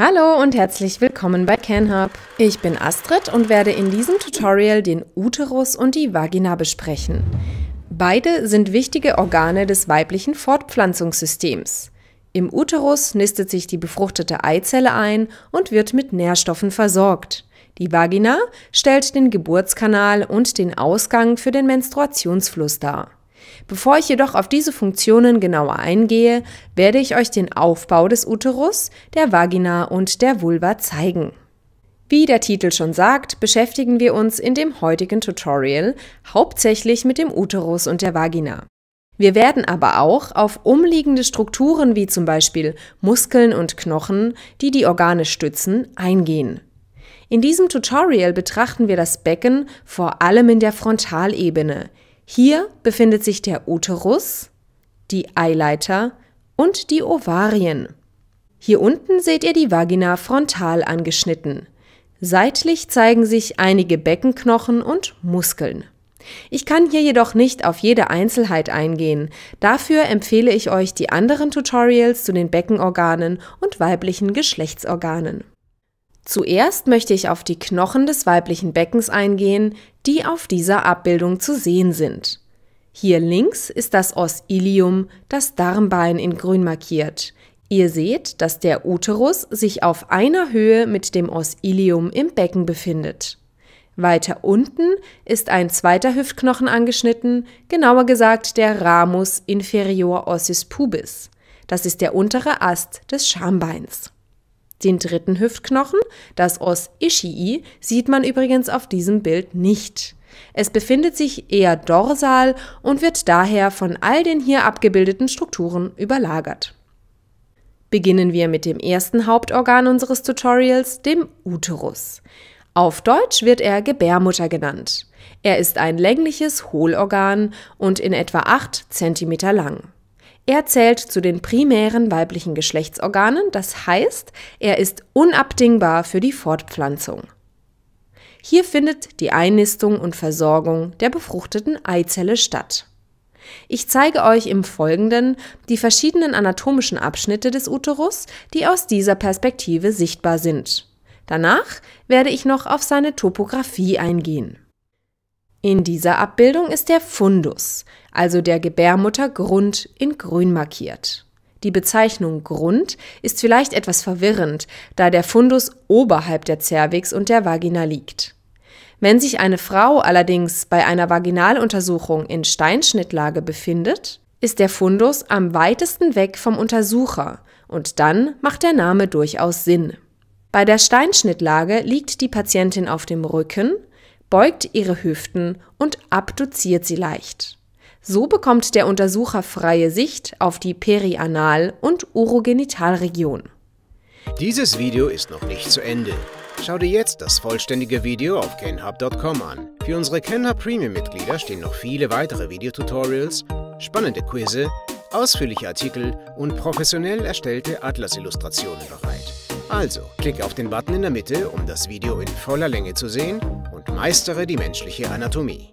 Hallo und herzlich willkommen bei CanHub. Ich bin Astrid und werde in diesem Tutorial den Uterus und die Vagina besprechen. Beide sind wichtige Organe des weiblichen Fortpflanzungssystems. Im Uterus nistet sich die befruchtete Eizelle ein und wird mit Nährstoffen versorgt. Die Vagina stellt den Geburtskanal und den Ausgang für den Menstruationsfluss dar. Bevor ich jedoch auf diese Funktionen genauer eingehe, werde ich euch den Aufbau des Uterus, der Vagina und der Vulva zeigen. Wie der Titel schon sagt, beschäftigen wir uns in dem heutigen Tutorial hauptsächlich mit dem Uterus und der Vagina. Wir werden aber auch auf umliegende Strukturen wie zum Beispiel Muskeln und Knochen, die die Organe stützen, eingehen. In diesem Tutorial betrachten wir das Becken vor allem in der Frontalebene, hier befindet sich der Uterus, die Eileiter und die Ovarien. Hier unten seht ihr die Vagina frontal angeschnitten. Seitlich zeigen sich einige Beckenknochen und Muskeln. Ich kann hier jedoch nicht auf jede Einzelheit eingehen. Dafür empfehle ich euch die anderen Tutorials zu den Beckenorganen und weiblichen Geschlechtsorganen. Zuerst möchte ich auf die Knochen des weiblichen Beckens eingehen, die auf dieser Abbildung zu sehen sind. Hier links ist das Os ilium, das Darmbein in grün markiert. Ihr seht, dass der Uterus sich auf einer Höhe mit dem Os ilium im Becken befindet. Weiter unten ist ein zweiter Hüftknochen angeschnitten, genauer gesagt der Ramus inferior ossis pubis. Das ist der untere Ast des Schambeins. Den dritten Hüftknochen, das Os Ischii, sieht man übrigens auf diesem Bild nicht. Es befindet sich eher dorsal und wird daher von all den hier abgebildeten Strukturen überlagert. Beginnen wir mit dem ersten Hauptorgan unseres Tutorials, dem Uterus. Auf Deutsch wird er Gebärmutter genannt. Er ist ein längliches Hohlorgan und in etwa 8 cm lang. Er zählt zu den primären weiblichen Geschlechtsorganen, das heißt, er ist unabdingbar für die Fortpflanzung. Hier findet die Einnistung und Versorgung der befruchteten Eizelle statt. Ich zeige euch im Folgenden die verschiedenen anatomischen Abschnitte des Uterus, die aus dieser Perspektive sichtbar sind. Danach werde ich noch auf seine Topographie eingehen. In dieser Abbildung ist der Fundus, also der Gebärmuttergrund, in grün markiert. Die Bezeichnung Grund ist vielleicht etwas verwirrend, da der Fundus oberhalb der Zervix und der Vagina liegt. Wenn sich eine Frau allerdings bei einer Vaginaluntersuchung in Steinschnittlage befindet, ist der Fundus am weitesten weg vom Untersucher und dann macht der Name durchaus Sinn. Bei der Steinschnittlage liegt die Patientin auf dem Rücken beugt ihre Hüften und abduziert sie leicht. So bekommt der Untersucher freie Sicht auf die Perianal- und Urogenitalregion. Dieses Video ist noch nicht zu Ende. Schau dir jetzt das vollständige Video auf kenhub.com an. Für unsere Kenhub Premium-Mitglieder stehen noch viele weitere Videotutorials, spannende Quizze, ausführliche Artikel und professionell erstellte Atlas-Illustrationen bereit. Also, klick auf den Button in der Mitte, um das Video in voller Länge zu sehen und meistere die menschliche Anatomie.